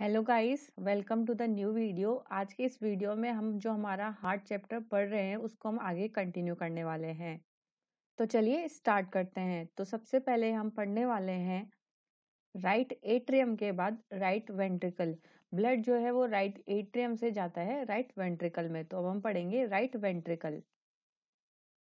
hello guys welcome to the new video आज के इस वीडियो में हम जो हमारा हार्ट चैप्टर पढ़ रहे हैं उसको हम आगे कंटिन्यू करने वाले हैं तो चलिए स्टार्ट करते हैं तो सबसे पहले हम पढ़ने वाले हैं राइट एट्रियम के बाद राइट वेंट्रिकल ब्लड जो है वो राइट एट्रियम से जाता है राइट वेंट्रिकल में तो अब हम पढ़ेंगे right ventricle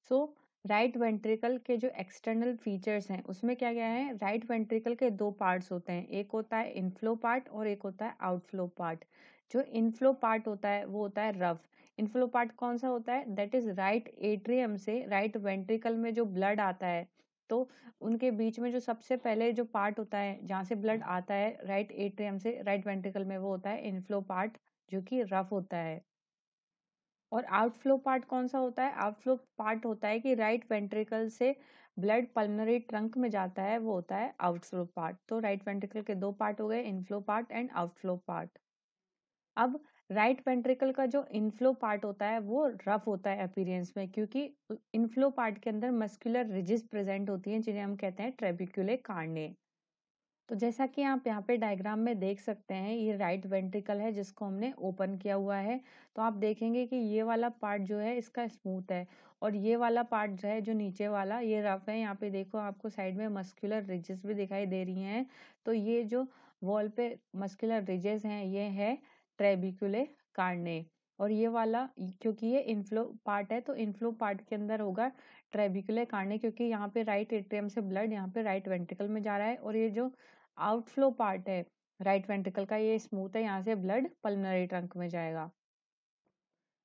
so right ventricle के जो एक्सटर्नल फीचर्स हैं उसमें क्या क्या है राइट right वेंट्रिकल के दो पार्ट्स होते हैं एक होता है इनफ्लो पार्ट और एक होता है आउटफ्लो पार्ट जो इनफ्लो पार्ट होता है वो होता है रफ इनफ्लो पार्ट कौन सा होता है दैट इज राइट एट्रियम से राइट right वेंट्रिकल में जो ब्लड आता है तो उनके बीच में जो सबसे पहले जो पार्ट होता है जहाँ से ब्लड आता है राइट एट्रियम से राइट right वेंट्रिकल में वो होता है इनफ्लो पार्ट जो कि रफ होता है और आउटफ्लो पार्ट कौन सा होता है आउटफ्लो पार्ट होता है कि राइट वेंट्रिकल से ब्लड पल्मोनरी ट्रंक में जाता है वो होता है आउटफ्लो पार्ट तो राइट वेंट्रिकल के दो पार्ट हो गए inflow part and outflow part अब राइट वेंट्रिकल का जो इनफ्लो पार्ट होता है वो रफ होता है अपीरियंस में क्योंकि इनफ्लो पार्ट के अंदर मस्कुलर रिजिस प्रेजेंट होती है जिन्हें हम कहते हैं ट्रेबिक्यूले कार्ने तो जैसा कि आप यहाँ पे डायग्राम में देख सकते हैं ये राइट वेंट्रिकल है जिसको हमने ओपन किया हुआ है तो आप देखेंगे कि ये वाला पार्ट जो है इसका स्मूथ है और ये वाला पार्ट जो है जो नीचे वाला ये रफ है यहाँ पे देखो आपको साइड में मस्कुलर रिजेस भी दिखाई दे रही हैं तो ये जो वॉल पे मस्कुलर रिजेस हैं ये है ट्रेबिकुले कार्ने और ये वाला क्योंकि ये इनफ्लो पार्ट है तो इनफ्लो पार्ट के अंदर होगा ट्रेबिकुले कार्ने क्योंकि यहाँ पे राइट एट्रियम से ब्लड यहाँ पे राइट वेंट्रिकल में जा रहा है और ये जो आउटफ्लो पार्ट है राइट वेंट्रिकल का ये स्मूथ है यहाँ से ब्लड पल्मोनरी ट्रंक में जाएगा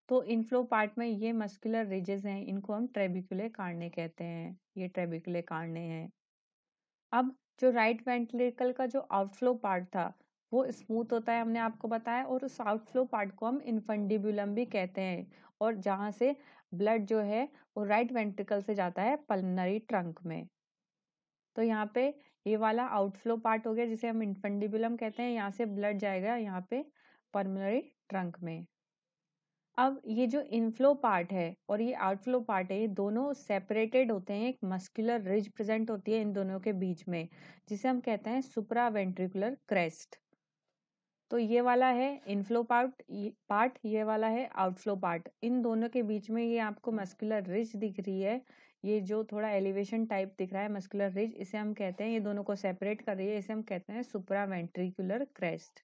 तो इनफ्लो पार्ट में ये मस्कुलर रिजेस हैं इनको हम ट्रेबिकुले कारने कहते हैं ये ट्रेबिकुले कारने हैं अब जो राइट right वेंट्रिकल का जो आउटफ्लो पार्ट था वो स्मूथ होता है हमने आपको बताया और उस आउटफ्लो पार्ट को हम इन्फंडिबुलम भी कहते हैं और जहाँ से ब्लड जो है वो राइट वेंट्रिकल से जाता है पल्मनरी ट्रंक में तो यहाँ पे ये वाला आउटफ्लो पार्ट हो गया जिसे हम इन्फेंडिबुलम कहते हैं यहाँ से ब्लड जाएगा यहाँ पे पर्मनरी ट्रंक में अब ये जो इनफ्लो पार्ट है और ये आउटफ्लो पार्ट है ये दोनों सेपरेटेड होते हैं एक मस्कुलर रिज प्रेजेंट होती है इन दोनों के बीच में जिसे हम कहते हैं सुपरा वेंट्रिकुलर क्रेस्ट तो ये वाला है इनफ्लो पार्ट पार्ट ये वाला है आउटफ्लो पार्ट इन दोनों के बीच में ये आपको मस्कुलर रिज दिख रही है ये जो थोड़ा एलिवेशन टाइप दिख रहा है मस्कुलर रिज इसे हम कहते हैं ये दोनों को सेपरेट कर रही है इसे हम कहते हैं सुपरा वेंट्रिकुलर क्रेस्ट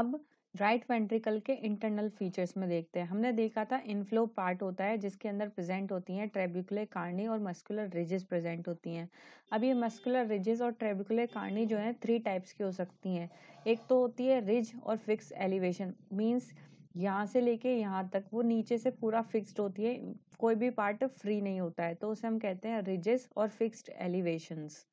अब राइट वेंट्रिकल के इंटरनल फीचर्स में देखते हैं हमने देखा था इनफ्लो पार्ट होता है जिसके अंदर प्रेजेंट होती हैं ट्रेबिकुलर कार्नी और मस्कुलर रिजेस प्रेजेंट होती हैं अब ये मस्कुलर रिजेस और ट्रेबिकुलर कार्नी जो हैं थ्री टाइप्स की हो सकती हैं एक तो होती है रिज और फिक्स एलिवेशन मीन्स यहाँ से लेके यहाँ तक वो नीचे से पूरा फिक्स्ड होती है कोई भी पार्ट फ्री नहीं होता है तो उसे हम कहते हैं रिजेस और फिक्स्ड एलिवेशंस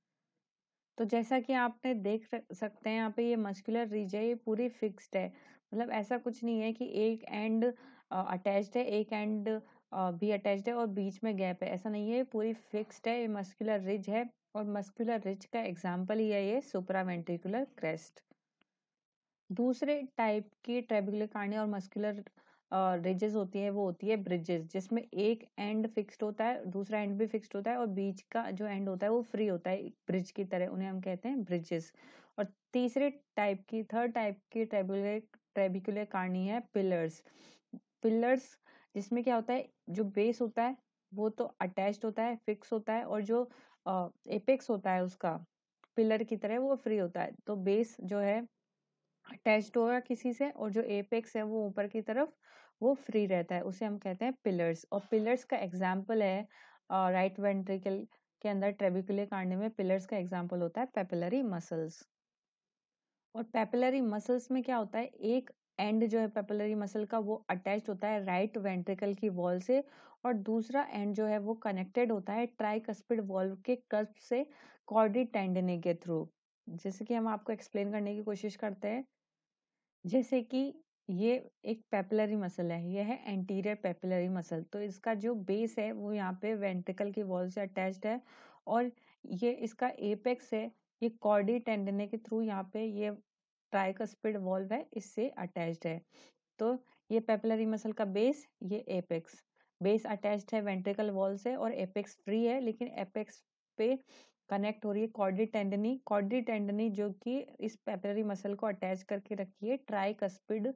तो जैसा कि आपने देख सकते हैं यहाँ पे ये मस्कुलर रिज है ये पूरी फिक्स्ड है मतलब ऐसा कुछ नहीं है कि एक एंड अटैच्ड है एक एंड भी अटैच्ड है और बीच में गैप है ऐसा नहीं है पूरी फिक्स्ड है ये मस्कुलर रिज है और मस्कुलर रिज का एग्जाम्पल ही है ये सुपरा वेंट्रिकुलर क्रेस्ट दूसरे टाइप की ट्रेबिकुलर कार्निया और मस्कुलर रिजेस होती है वो होती है ब्रिजेस जिसमें एक एंड फिक्स्ड होता है दूसरा एंड भी फिक्स्ड होता है और बीच का जो एंड होता है वो फ्री होता है ब्रिज की तरह उन्हें हम कहते हैं ब्रिजेस और तीसरे टाइप की थर्ड टाइप की ट्रेबुलर ट्रेबिकुलर कारणी है पिलर्स पिलर्स जिसमें क्या होता है जो बेस होता है वो तो अटैच होता है फिक्स होता है और जो एपेक्स होता है उसका पिलर की तरह वो फ्री होता है तो बेस जो है अटैच्ड होगा किसी से और जो एपेक्स है वो ऊपर की तरफ वो फ्री रहता है उसे हम कहते हैं पिलर्स और पिलर्स का एग्जाम्पल है राइट uh, वेंट्रिकल right के अंदर ट्रेबिकुलर कार्ने में पिलर्स का एग्जाम्पल होता है पेपिलरी मसल्स और पेपिलरी मसल्स में क्या होता है एक एंड जो है पेपिलरी मसल का वो अटैच होता है राइट वेंट्रिकल की वॉल से और दूसरा एंड जो है वो कनेक्टेड होता है ट्राइकस्पिड वॉल्व के कस्प से कॉर्डी टेंडने के थ्रू जैसे कि हम आपको एक्सप्लेन करने की कोशिश करते हैं जैसे कि ये एक पेपलरी मसल है यह है एंटीरियर पेपलरी मसल तो इसका जो बेस है वो यहाँ पे वेंट्रिकल की वॉल से अटैच्ड है और ये इसका एपेक्स है ये कॉर्डी टेंडने के थ्रू यहाँ पे ये ट्राइकस्पिड वॉल्व है इससे अटैच्ड है तो ये पेपलरी मसल का बेस ये एपेक्स बेस अटैच्ड है वेंट्रिकल वॉल से और एपेक्स फ्री है लेकिन एपेक्स पे कनेक्ट हो रही है कॉर्डी टेंडनी कॉर्डी टेंडनी जो कि इस पेपररी मसल को अटैच करके रखी है ट्राई कस्पिड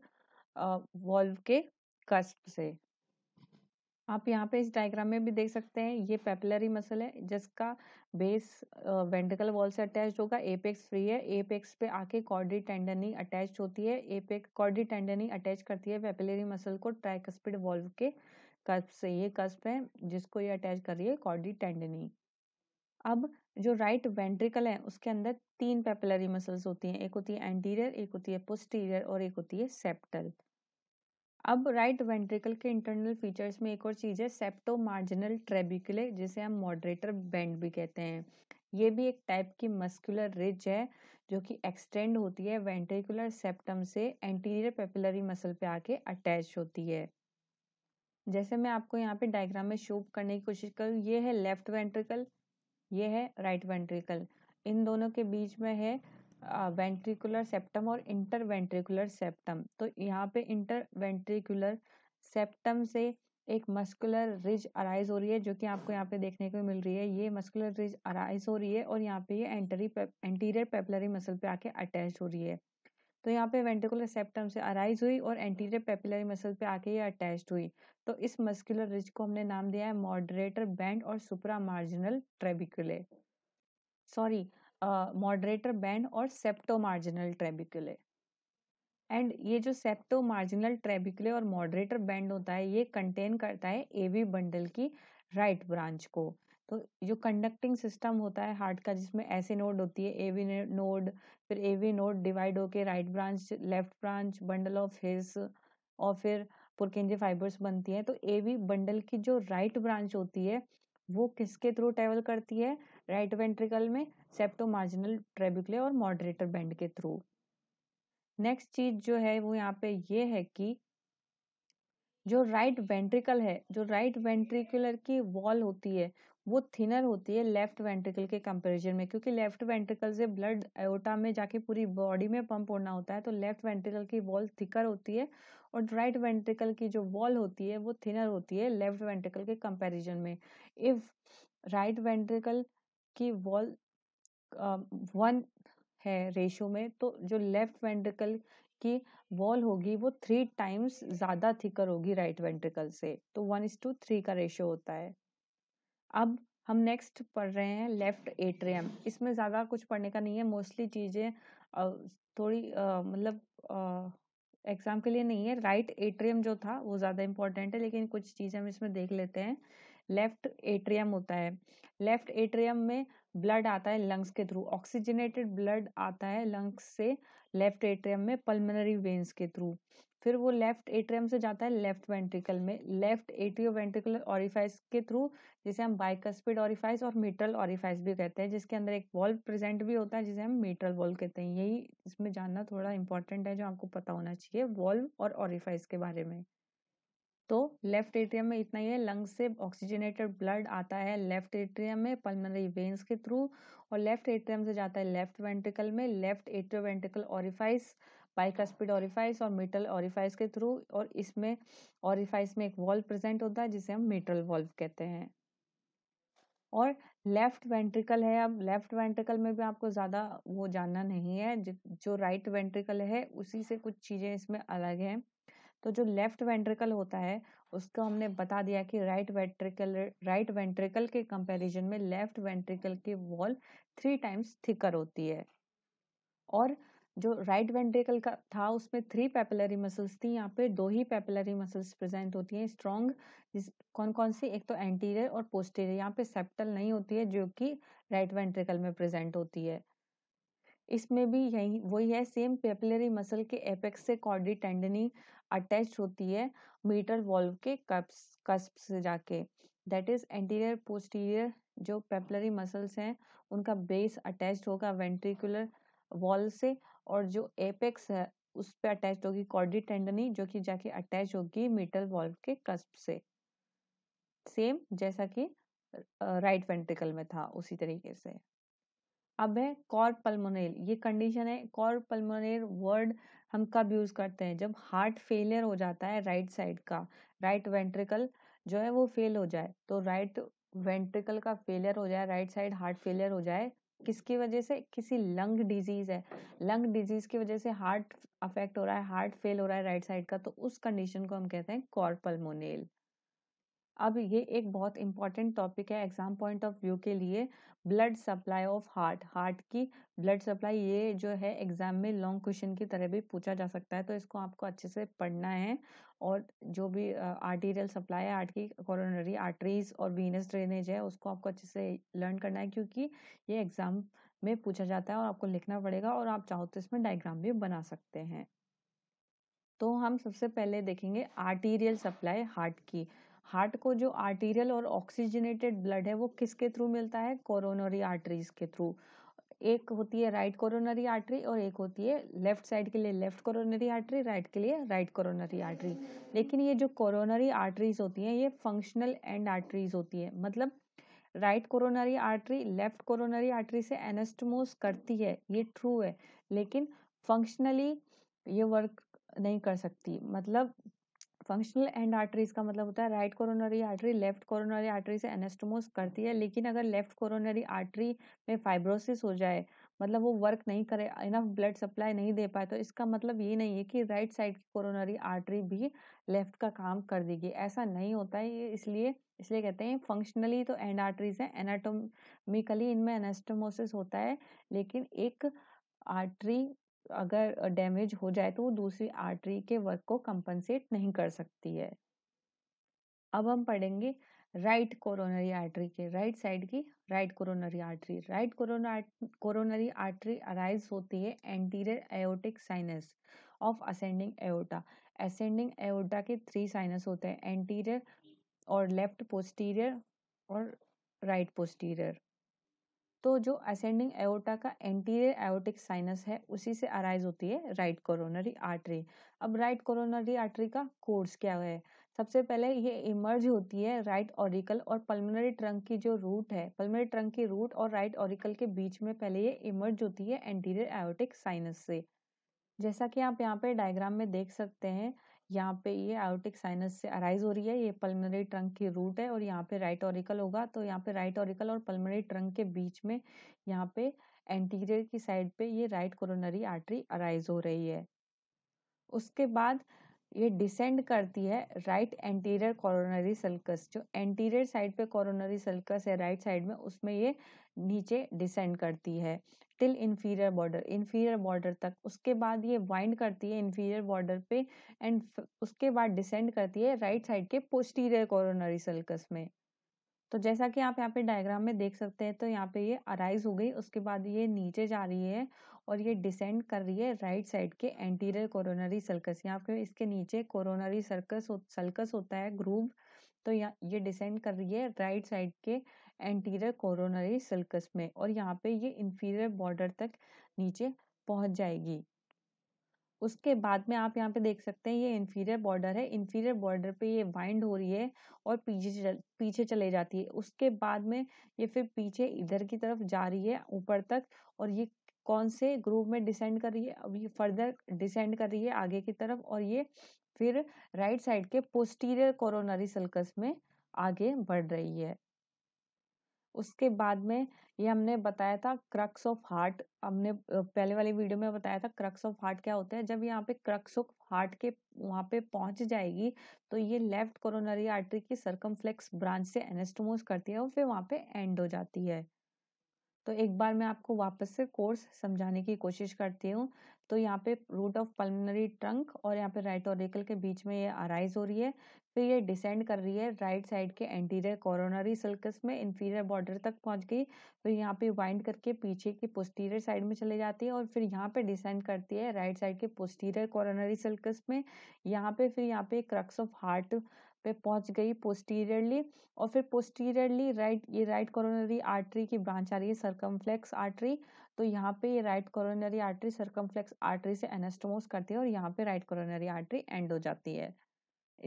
वॉल्व के कस्प से आप यहाँ पे इस डायग्राम में भी देख सकते हैं ये पेपलरी मसल है जिसका बेस वेंटिकल वॉल से अटैच होगा एपेक्स फ्री है एपेक्स पे आके कॉर्डी टेंडनी अटैच होती है एपेक कॉर्डी टेंडनी अटैच करती है पेपलरी मसल को ट्राइकस्पिड वॉल्व के कस्प से ये कस्प है जिसको ये अटैच कर रही है कॉर्डी टेंडनी अब जो राइट वेंट्रिकल है उसके अंदर तीन पेपलरी मसल्स होती हैं एक होती है एंटीरियर एक होती है पोस्टीरियर और एक होती है सेप्टल अब राइट वेंट्रिकल के इंटरनल फीचर्स में एक और चीज़ है सेप्टो मार्जिनल ट्रेबिकुले जिसे हम मॉडरेटर बैंड भी कहते हैं ये भी एक टाइप की मस्कुलर रिज है जो कि एक्सटेंड होती है वेंट्रिकुलर सेप्टम से एंटीरियर पेपिलरी मसल पे आके अटैच होती है जैसे मैं आपको यहाँ पे डायग्राम में शो करने की कोशिश करूँ ये है लेफ्ट वेंट्रिकल ये है राइट वेंट्रिकल इन दोनों के बीच में है वेंट्रिकुलर सेप्टम और इंटर वेंट्रिकुलर सेप्टम तो यहाँ पे इंटर वेंट्रिकुलर सेप्टम से एक मस्कुलर रिज अराइज हो रही है जो कि आपको यहाँ पे देखने को मिल रही है ये मस्कुलर रिज अराइज हो रही है और यहाँ पे ये एंटरी एंटीरियर पेपलरी मसल पे आके अटैच हो रही है तो यहाँ पे वेंटिकुलर सेप्टम से अराइज हुई और एंटीरियर पेपिलरी मसल पे आके ये अटैच्ड हुई तो इस मस्कुलर रिज को हमने नाम दिया है मॉडरेटर बैंड और supra marginal trabeculae sorry moderator band और सेप्टो मार्जिनल ट्रेबिकुले एंड ये जो सेप्टो मार्जिनल ट्रेबिकुले और मॉडरेटर बैंड होता है ये कंटेन करता है एवी बंडल की राइट right ब्रांच को तो जो कंडक्टिंग सिस्टम होता है हार्ट का जिसमें ऐसे नोड होती है ए वी नोड फिर ए वी नोड डिवाइड होके right branch left branch bundle of His और फिर पुरकेंजे फाइबर्स बनती है तो ए वी बंडल की जो राइट ब्रांच होती है वो किसके थ्रू ट्रेवल करती है राइट वेंट्रिकल में सेप्टो मार्जिनल ट्रेबिकले और मॉडरेटर बैंड के थ्रू नेक्स्ट चीज जो है वो यहाँ पे ये है कि जो राइट वेंट्रिकल है जो राइट वेंट्रिकुलर की वॉल होती है वो थिनर होती है लेफ्ट वेंट्रिकल के कंपेरिजन में क्योंकि लेफ्ट वेंट्रिकल से ब्लड एओटा में जाके पूरी बॉडी में पंप होना होता है तो लेफ्ट वेंट्रिकल की वॉल थिकर होती है और राइट वेंट्रिकल की जो वॉल होती है वो थिनर होती है लेफ्ट वेंट्रिकल के कंपेरिजन में इफ राइट वेंट्रिकल की वॉल वन um, है रेशो में तो जो लेफ्ट वेंट्रिकल की वॉल होगी वो थ्री टाइम्स ज़्यादा थिकर होगी राइट वेंट्रिकल से तो वन इज टू थ्री का रेशो होता है अब हम नेक्स्ट पढ़ रहे हैं लेफ्ट एट्रियम इसमें ज़्यादा कुछ पढ़ने का नहीं है मोस्टली चीज़ें थोड़ी मतलब एग्ज़ाम के लिए नहीं है राइट एट्रियम जो था वो ज़्यादा इम्पोर्टेंट है लेकिन कुछ चीज़ें हम इसमें देख लेते हैं लेफ्ट एट्रियम होता है लेफ्ट एट्रियम में ब्लड आता है लंग्स के थ्रू ऑक्सीजनेटेड ब्लड आता है लंग्स से लेफ्ट एट्रियम में पल्मोनरी वेंस के थ्रू फिर वो लेफ्ट एट्रियम से जाता है लेफ्ट वेंट्रिकल में लेफ्ट एट्रियो वेंट्रिकुलर ऑरिफाइस के थ्रू जिसे हम बाइकस्पिड ऑरिफाइस और मीट्रल ऑरिफाइस भी कहते हैं जिसके अंदर एक वॉल्व प्रेजेंट भी होता है जिसे हम मीट्रल वॉल्व कहते हैं यही इसमें जानना थोड़ा इंपॉर्टेंट है जो आपको पता होना चाहिए वॉल्व और ऑरिफाइस के बारे में तो लेफ्ट एट्रियम में इतना ही है लंग्स से ऑक्सीजनेटेड ब्लड आता है लेफ्ट एट्रियम में पल्मोनरी वेन्स के थ्रू और लेफ्ट एट्रियम से जाता है लेफ्ट वेंट्रिकल में left atrio ventricle orifice bicuspid orifice और मेटल ऑरिफाइस के थ्रू और इसमें ऑरिफाइस में एक वॉल्व प्रेजेंट होता है जिसे हम मेटल वॉल्व कहते हैं और लेफ्ट वेंट्रिकल है अब लेफ्ट वेंट्रिकल में भी आपको ज़्यादा वो जानना नहीं है जो राइट right वेंट्रिकल है उसी से कुछ चीज़ें इसमें अलग हैं तो जो लेफ्ट वेंट्रिकल होता है उसको हमने बता दिया कि राइट वेंट्रिकल राइट वेंट्रिकल के कंपैरिजन में लेफ्ट वेंट्रिकल की वॉल थ्री टाइम्स थिकर होती है और जो राइट वेंट्रिकल का था उसमें थ्री पेपलरी मसल्स थी यहाँ पे दो ही पेपलरी मसल्स प्रेजेंट होती हैं स्ट्रॉन्ग जिस कौन कौन सी एक तो एंटीरियर और पोस्टीरियर यहाँ पे सेप्टल नहीं होती है जो कि राइट वेंट्रिकल में प्रेजेंट होती है इसमें भी यही वही है सेम पेपलरी मसल के एपेक्स से कॉर्डी टेंडनी अटैच होती है मीटर वॉल्व के कप्स कस्प से जाके दैट इज एंटीरियर पोस्टीरियर जो पेपलरी मसल्स हैं उनका बेस अटैच होगा वेंट्रिकुलर वॉल से और जो एपेक्स है उस पर अटैच होगी कॉर्डी टेंडनी जो कि जाके अटैच होगी मिटल वॉल्व के कस्प से सेम जैसा कि राइट वेंट्रिकल में था उसी तरीके से अब है कॉर पल्मोनेल ये कंडीशन है कॉर पल्मोनेल वर्ड हम कब यूज़ करते हैं जब हार्ट फेलियर हो जाता है राइट साइड का राइट वेंट्रिकल जो है वो फेल हो जाए तो राइट वेंट्रिकल का फेलियर हो जाए राइट साइड हार्ट फेलियर हो जाए किसकी वजह से किसी लंग डिजीज़ है लंग डिजीज़ की वजह से हार्ट अफेक्ट हो रहा है हार्ट फेल हो रहा है राइट साइड का तो उस कंडीशन को हम कहते हैं कॉर्पलमोनेल अब ये एक बहुत इंपॉर्टेंट टॉपिक है एग्जाम पॉइंट ऑफ व्यू के लिए blood supply of heart heart की ब्लड सप्लाई ये जो है एग्जाम में लॉन्ग क्वेश्चन की तरह भी पूछा जा सकता है तो इसको आपको अच्छे से पढ़ना है और जो भी आर्टीरियल सप्लाई है हार्ट की कॉरोनरी आर्टरीज और वीनस ड्रेनेज है उसको आपको अच्छे से लर्न करना है क्योंकि ये एग्जाम में पूछा जाता है और आपको लिखना पड़ेगा और आप चाहो तो इसमें डायग्राम भी बना सकते हैं तो हम सबसे पहले देखेंगे आर्टीरियल सप्लाई हार्ट की हार्ट को जो आर्टीरियल और ऑक्सीजनेटेड ब्लड है वो किसके थ्रू मिलता है कोरोनरी आर्टरीज के थ्रू एक होती है राइट कोरोनरी आर्टरी और एक होती है लेफ्ट साइड के लिए लेफ्ट कोरोनरी आर्टरी राइट के लिए राइट कोरोनरी आर्टरी लेकिन ये जो कोरोनरी आर्टरीज होती हैं ये फंक्शनल एंड आर्टरीज होती है मतलब right coronary artery left coronary artery से एनेस्टमोस करती है ये ट्रू है लेकिन फंक्शनली ये वर्क नहीं कर सकती मतलब फंक्शनल एंड आर्टरीज का मतलब होता है right coronary artery left coronary artery से एनेस्टोमोस करती है लेकिन अगर लेफ्ट कोरोनरी आर्टरी में फाइब्रोसिस हो जाए मतलब वो वर्क नहीं करे इनफ ब्लड सप्लाई नहीं दे पाए तो इसका मतलब ये नहीं है कि राइट साइड की कोरोनरी आर्टरी भी लेफ्ट का काम कर देगी ऐसा नहीं होता है ये इसलिए इसलिए कहते हैं फंक्शनली तो एंड आर्टरीज है एनाटोमिकली इनमें एनेस्टोमोसिस होता है लेकिन एक आर्टरी अगर डैमेज हो जाए तो वो दूसरी आर्टरी के वर्क को कंपनसेट नहीं कर सकती है अब हम पढ़ेंगे राइट कोरोनरी आर्टरी के राइट साइड की right coronary artery right corona coronary artery arise होती है anterior aortic sinus of ascending aorta ascending aorta के थ्री साइनस होते हैं एंटीरियर और लेफ्ट पोस्टीरियर और राइट पोस्टीरियर तो जो असेंडिंग एओर्टा का एंटीरियर एओटिक साइनस है उसी से अराइज होती है राइट कोरोनरी आर्टरी अब राइट कोरोनरी आर्टरी का कोर्स क्या है सबसे पहले ये इमर्ज होती है राइट ऑरिकल और पल्मोनरी ट्रंक की जो रूट है पल्मोनरी ट्रंक की रूट और राइट ऑरिकल के बीच में पहले ये इमर्ज होती है एंटीरियर एओटिक साइनस से जैसा कि आप यहाँ पे डायग्राम में देख सकते हैं यहाँ पे ये आयोटिक साइनस से अराइज हो रही है ये पल्मोनरी ट्रंक की रूट है और यहाँ पे राइट ऑरिकल होगा तो यहाँ पे राइट ऑरिकल और पल्मोनरी ट्रंक के बीच में यहाँ पे एंटीरियर की साइड पे ये राइट कोरोनरी आर्टरी अराइज हो रही है उसके बाद ये डिसेंड करती है राइट एंटीरियर कॉरोनरी सल्कस जो एंटीरियर साइड पे कॉरोनरी सल्कस है राइट साइड में उसमें ये नीचे डिसेंड करती है till inferior border inferior border तक उसके बाद ये वाइंड करती है इन्फीरियर बॉर्डर पे एंड उसके बाद डिसेंड करती है राइट right साइड के पोस्टीरियर कॉरोनरी सल्कस में तो जैसा कि आप यहाँ पे डायग्राम में देख सकते हैं तो यहाँ पे ये अराइज हो गई उसके बाद ये नीचे जा रही है और ये डिसेंड कर रही है राइट साइड के एंटीरियर कोरोनरी सल्कस यहाँ पे इसके नीचे कोरोनरी सर्कस सल्कस होता है ग्रूव तो यहाँ ये डिसेंड कर रही है राइट साइड के एंटीरियर कोरोनरी सल्कस में और यहाँ पे ये इंफीरियर बॉर्डर तक नीचे पहुँच जाएगी उसके बाद में आप यहाँ पे देख सकते हैं ये इन्फीरियर बॉर्डर है इन्फीरियर बॉर्डर पे ये वाइंड हो रही है और पीछे चल, पीछे चले जाती है उसके बाद में ये फिर पीछे इधर की तरफ जा रही है ऊपर तक और ये कौन से ग्रुप में डिसेंड कर रही है अब ये फर्दर डिसेंड कर रही है आगे की तरफ और ये फिर राइट साइड के पोस्टीरियर कोरोनरी सल्कस में आगे बढ़ रही है उसके बाद में ये हमने बताया था क्रक्स ऑफ हार्ट हमने पहले वाली वीडियो में बताया था क्रक्स ऑफ हार्ट क्या होता है जब यहाँ पे क्रक्स ऑफ हार्ट के वहाँ पे पहुँच जाएगी तो ये लेफ्ट कोरोनरी आर्टरी की सरकमफ्लेक्स ब्रांच से एनेस्टोमोस करती है और फिर वहाँ पे एंड हो जाती है तो एक बार मैं आपको वापस से कोर्स समझाने की कोशिश करती हूँ तो यहाँ पे रूट ऑफ पल्मोनरी ट्रंक और यहाँ पे राइट ऑरिकल के बीच में ये अराइज हो रही है फिर ये डिसेंड कर रही है राइट साइड के एंटीरियर कोरोनरी सल्कस में इन्फीरियर बॉर्डर तक पहुँच गई फिर यहाँ पे वाइंड करके पीछे की पोस्टीरियर साइड में चले जाती है और फिर यहाँ पे डिसेंड करती है राइट साइड के पोस्टीरियर कोरोनरी सल्कस में यहाँ पे फिर यहाँ पे क्रक्स ऑफ हार्ट पे पहुंच गई पोस्टीरियरली और फिर पोस्टीरियरली राइट ये राइट कॉरोनरी आर्टरी की ब्रांच आ रही है सरकमफ्लेक्स आर्टरी तो यहाँ पे ये right coronary artery circumflex artery से एनेस्टोमोस करती है और यहाँ पे राइट कॉरोनरी आर्टरी एंड हो जाती है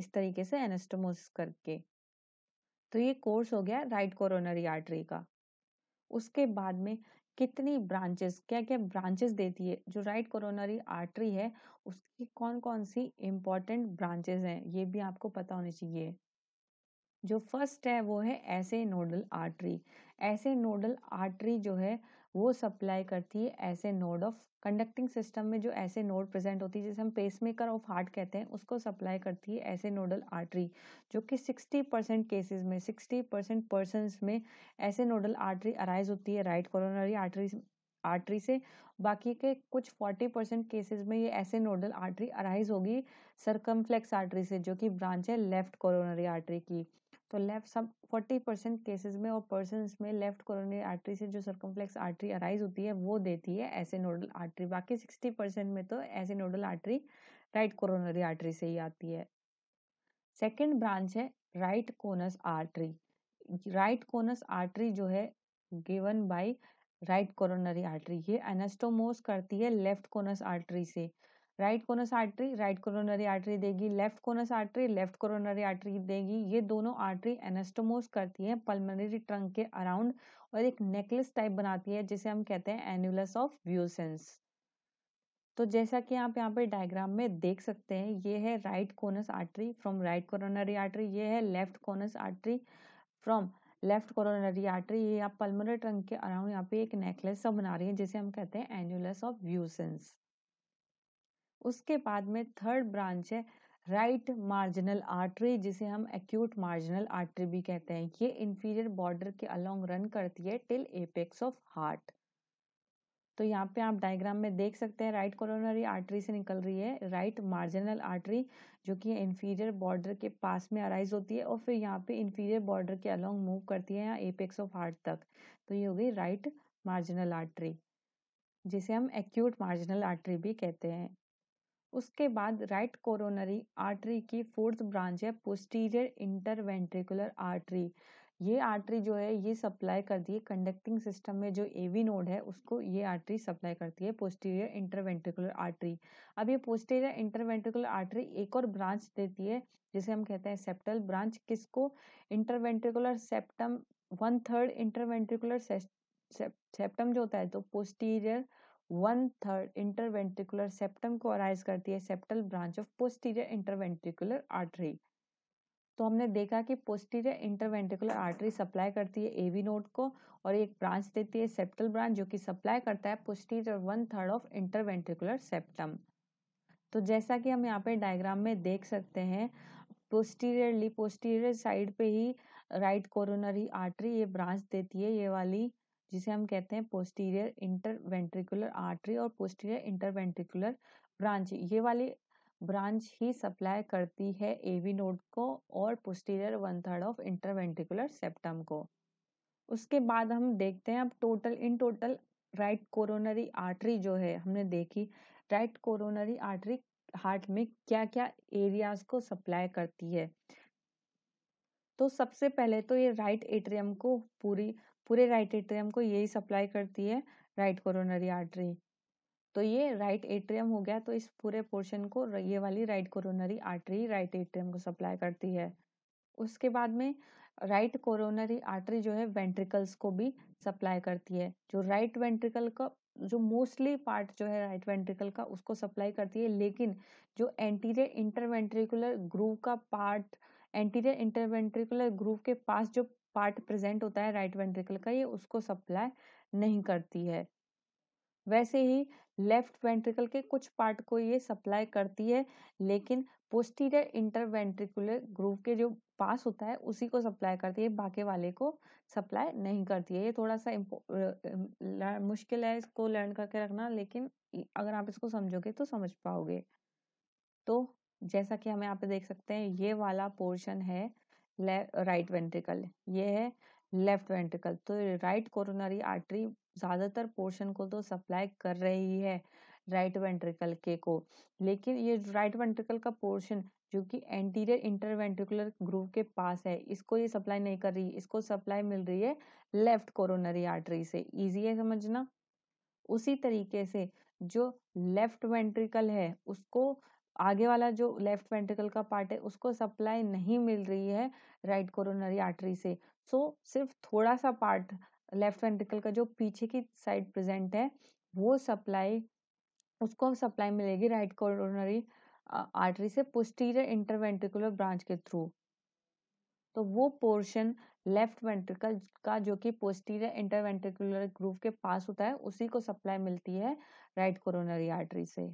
इस तरीके से एनेस्टोमोस करके तो ये कोर्स हो गया राइट कॉरोनरी आर्टरी का उसके बाद में कितनी ब्रांचेस क्या क्या ब्रांचेस देती है जो राइट कोरोनरी आर्टरी है उसकी कौन कौन सी इंपॉर्टेंट ब्रांचेस हैं ये भी आपको पता होने चाहिए जो फर्स्ट है वो है SA nodal artery SA nodal artery जो है वो सप्लाई करती है ऐसे नोड ऑफ कंडक्टिंग सिस्टम में जो ऐसे नोड प्रेजेंट होती है जिसे हम पेसमेकर ऑफ हार्ट कहते हैं उसको सप्लाई करती है ऐसे नोडल आर्टरी जो कि 60 परसेंट केसेज में 60 परसेंट पर्सन में ऐसे नोडल आर्टरी अराइज होती है राइट कोरोनरी आर्टरी आर्टरी से बाकी के कुछ 40 परसेंट केसेज में ये ऐसे नोडल आर्टरी अराइज होगी सरकमफ्लेक्स आर्टरी से जो कि ब्रांच है लेफ्ट कोरोनरी आर्टरी की तो लेफ्ट सब 40 परसेंट केसेज में और पर्सन में लेफ्ट कोरोनरी आर्टरी से जो सर्कम्फ्लेक्स आर्टरी अराइज होती है वो देती है ऐसे नोडल आर्टरी बाकी 60 परसेंट में तो SA nodal artery right coronary artery से ही आती है सेकेंड ब्रांच है right conus artery right conus artery जो है given by right coronary artery ये एनेस्टोमोस करती है लेफ्ट कोनस आर्टरी से right conus artery right coronary artery देगी left conus artery left coronary artery देगी ये दोनों आर्टरी एनेस्टोमोस करती है पल्मोनरी ट्रंक के अराउंड और एक नेकलेस टाइप बनाती है जिसे हम कहते हैं एनुलस ऑफ व्यूसेंस तो जैसा कि आप यहाँ पे डायग्राम में देख सकते हैं ये है right conus artery from right coronary artery ये है left conus artery from left coronary artery ये आप पल्मोनरी ट्रंक के अराउंड यहाँ पे एक नेकलेस सब बना रही है जिसे हम कहते हैं एनुलस ऑफ व्यूसेंस उसके बाद में थर्ड ब्रांच है राइट मार्जिनल आर्टरी जिसे हम एक्यूट मार्जिनल आर्टरी भी कहते हैं ये इंफीरियर बॉर्डर के अलोंग रन करती है टिल एपेक्स ऑफ हार्ट तो यहाँ पे आप डायग्राम में देख सकते हैं राइट कोरोनरी आर्टरी से निकल रही है राइट मार्जिनल आर्टरी जो कि इंफीरियर बॉर्डर के पास में अराइज होती है और फिर यहाँ पे इंफीरियर बॉर्डर के अलोंग मूव करती है यहाँ एपेक्स ऑफ हार्ट तक तो ये हो गई राइट मार्जिनल आर्टरी जिसे हम एक्यूट मार्जिनल आर्टरी भी कहते हैं उसके बाद राइट कोरोनरी आर्टरी की फोर्थ ब्रांच है पोस्टीरियर इंटरवेंट्रिकुलर आर्टरी ये आर्टरी जो है ये सप्लाई करती है कंडक्टिंग सिस्टम में जो एवी नोड है उसको ये आर्टरी सप्लाई करती है पोस्टीरियर इंटरवेंट्रिकुलर आर्टरी अब ये पोस्टीरियर इंटरवेंट्रिकुलर आर्टरी एक और ब्रांच देती है जिसे हम कहते हैं सेप्टल ब्रांच किसको interventricular septum one third interventricular septum जो होता है तो posterior one third interventricular septum को अराइज करती है septal branch of posterior interventricular artery तो हमने देखा कि पोस्टीरियर इंटरवेंट्रिकुलर आर्टरी सप्लाई करती है एवी नोड को और एक ब्रांच देती है सेप्टल ब्रांच जो कि सप्लाई करता है posterior one third of interventricular septum तो जैसा कि हम यहाँ पे डायग्राम में देख सकते हैं पोस्टीरियरली पोस्टीरियर साइड पे ही राइट कोरोनरी आर्टरी ये ब्रांच देती है ये वाली जिसे हम कहते हैं पोस्टीरियर इंटरवेंट्रिकुलर आर्टरी और पोस्टीरियर इंटरवेंट्रिकुलर ब्रांच ये वाली ब्रांच ही सप्लाई करती है एवी नोड को और posterior one third of interventricular septum को उसके बाद हम देखते हैं अब total in total right coronary artery जो है हमने देखी राइट कोरोनरी आर्टरी हार्ट में क्या क्या एरियाज को सप्लाई करती है तो सबसे पहले तो ये राइट एट्रियम को पूरी पूरे राइट एट्रियम को यही सप्लाई करती है राइट कोरोनरी आर्टरी तो ये राइट एट्रियम हो गया तो इस पूरे पोर्शन को ये वाली right coronary artery right atrium को सप्लाई करती है उसके बाद में राइट कोरोनरी आर्टरी जो है वेंट्रिकल्स को भी सप्लाई करती है जो राइट वेंट्रिकल का जो मोस्टली पार्ट जो है राइट वेंट्रिकल का उसको सप्लाई करती है लेकिन जो एंटीरियर इंटरवेंट्रिकुलर ग्रूव का पार्ट एंटीरियर इंटरवेंट्रिकुलर ग्रूव के पास जो पार्ट प्रेजेंट होता है राइट वेंट्रिकल का ये उसको सप्लाई नहीं करती है वैसे ही लेफ्ट वेंट्रिकल के कुछ पार्ट को ये सप्लाई करती है लेकिन पोस्टीरियर इंटरवेंट्रिकुलर ग्रुप के जो पास होता है उसी को सप्लाई करती है बाकी वाले को सप्लाई नहीं करती है ये थोड़ा सा मुश्किल है इसको लर्न करके रखना लेकिन अगर आप इसको समझोगे तो समझ पाओगे तो जैसा कि हम यहाँ पे देख सकते हैं ये वाला पोर्शन है राइट वेंट्रिकल ये है लेफ्ट वेंट्रिकल तो राइट कोरोनरी आर्टरी ज़्यादातर पोर्शन को तो सप्लाई कर रही है राइट वेंट्रिकल के को लेकिन ये राइट वेंट्रिकल का पोर्शन जो कि एंटीरियर इंटरवेंट्रिकुलर ग्रुप के पास है इसको ये सप्लाई नहीं कर रही इसको सप्लाई मिल रही है लेफ्ट कोरोनरी आर्टरी से इजी है समझना उसी तरीके से जो लेफ्ट वेंट्रिकल है उसको आगे वाला जो लेफ्ट वेंटिकल का पार्ट है उसको सप्लाई नहीं मिल रही है राइट कोरोनरी आर्टरी से सो so, सिर्फ थोड़ा सा पार्ट लेफ्ट वेंटिकल का जो पीछे की साइड प्रेजेंट है वो सप्लाई उसको सप्लाई मिलेगी राइट कोरोनरी आर्टरी से पोस्टीरियर इंटरवेंटिकुलर ब्रांच के थ्रू तो वो पोर्शन लेफ्ट वेंट्रिकल का जो कि पोस्टीरियर इंटरवेंट्रिकुलर ग्रूव के पास होता है उसी को सप्लाई मिलती है राइट कोरोनरी आर्टरी से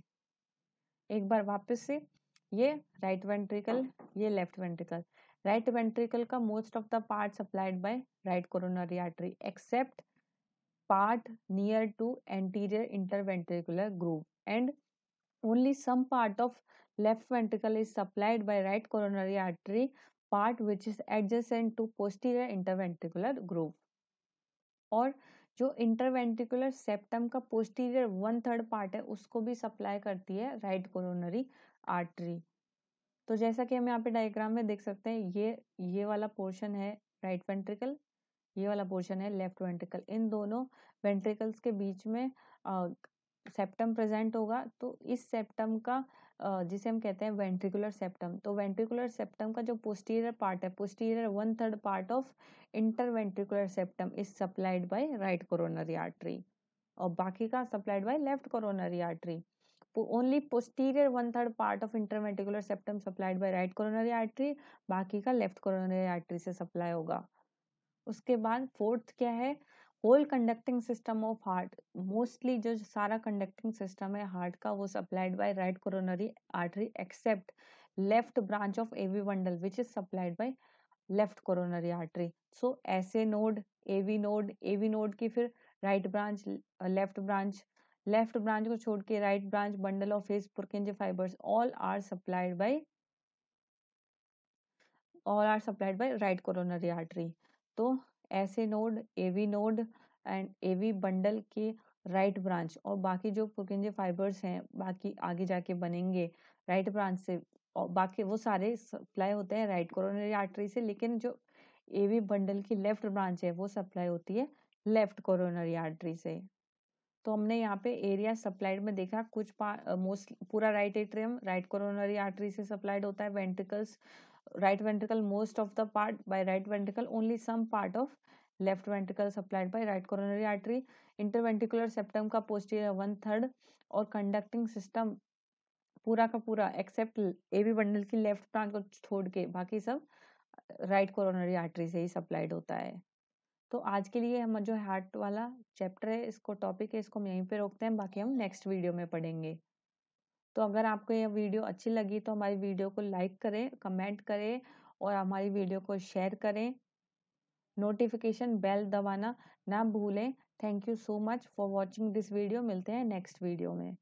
एक बार वापस से ये राइट वेंट्रिकल ये लेफ्ट वेंट्रिकल राइट वेंट्रिकल का most of the part supplied by right coronary artery except part near to anterior interventricular groove and only some part of left ventricle is supplied by right coronary artery part which is adjacent to posterior interventricular groove और जो interventricular septum का posterior one third part है उसको भी supply करती है right coronary artery तो जैसा कि हम यहाँ पे डायग्राम में देख सकते हैं ये ये वाला पोर्शन है राइट वेंट्रिकल ये वाला पोर्शन है लेफ्ट वेंट्रिकल इन दोनों वेंट्रिकल्स के बीच में सेप्टम प्रेजेंट होगा तो इस सेप्टम का जिसे हम कहते हैं वेंट्रिकुलर सेप्टम तो वेंट्रिकुलर सेप्टम का जो पोस्टीरियर पार्ट है posterior one third part of interventricular septum is supplied by right coronary artery और बाकी का supplied by left coronary artery only posterior one third part of interventricular septum supplied by right coronary artery बाकी का left coronary artery से supply होगा उसके बाद fourth क्या है whole conducting system of heart mostly जो सारा कंडक्टिंग सिस्टम है हार्ट का वो supplied by right coronary artery except left branch of AV bundle which is supplied by left coronary artery so ऐसे node AV node AV node की फिर right branch left branch left branch को छोड़ के right branch bundle of His Purkinje fibres all are supplied by all are supplied by right coronary artery तो ऐसे node AV node and AV bundle के right branch और बाकी जो पुकिंजे fibres हैं बाकी आगे जाके बनेंगे राइट ब्रांच से और बाकी वो सारे सप्लाई होते हैं राइट कोरोनरी आर्टरी से लेकिन जो एवी बंडल की लेफ्ट ब्रांच है वो सप्लाई होती है लेफ्ट कोरोनरी आर्टरी से तो हमने यहाँ पे एरिया सप्लाइड में देखा कुछ मोस्ट पूरा right atrium right coronary artery से सप्लाइड होता है ventricles right ventricle most of the part by right ventricle only some part of left ventricle supplied by right coronary artery interventricular septum का posterior one third और conducting system पूरा का पूरा except A B bundle की left टांग को छोड़ के बाकी सब राइट कोरोनरी आर्टरी से ही सप्लाइड होता है तो आज के लिए हमारा जो हार्ट वाला चैप्टर है इसको टॉपिक है इसको हम यहीं पे रोकते हैं बाकी हम नेक्स्ट वीडियो में पढ़ेंगे तो अगर आपको यह वीडियो अच्छी लगी तो हमारी वीडियो को लाइक करें कमेंट करें और हमारी वीडियो को शेयर करें नोटिफिकेशन बेल दबाना ना भूलें thank you so much for watching this video मिलते हैं नेक्स्ट वीडियो में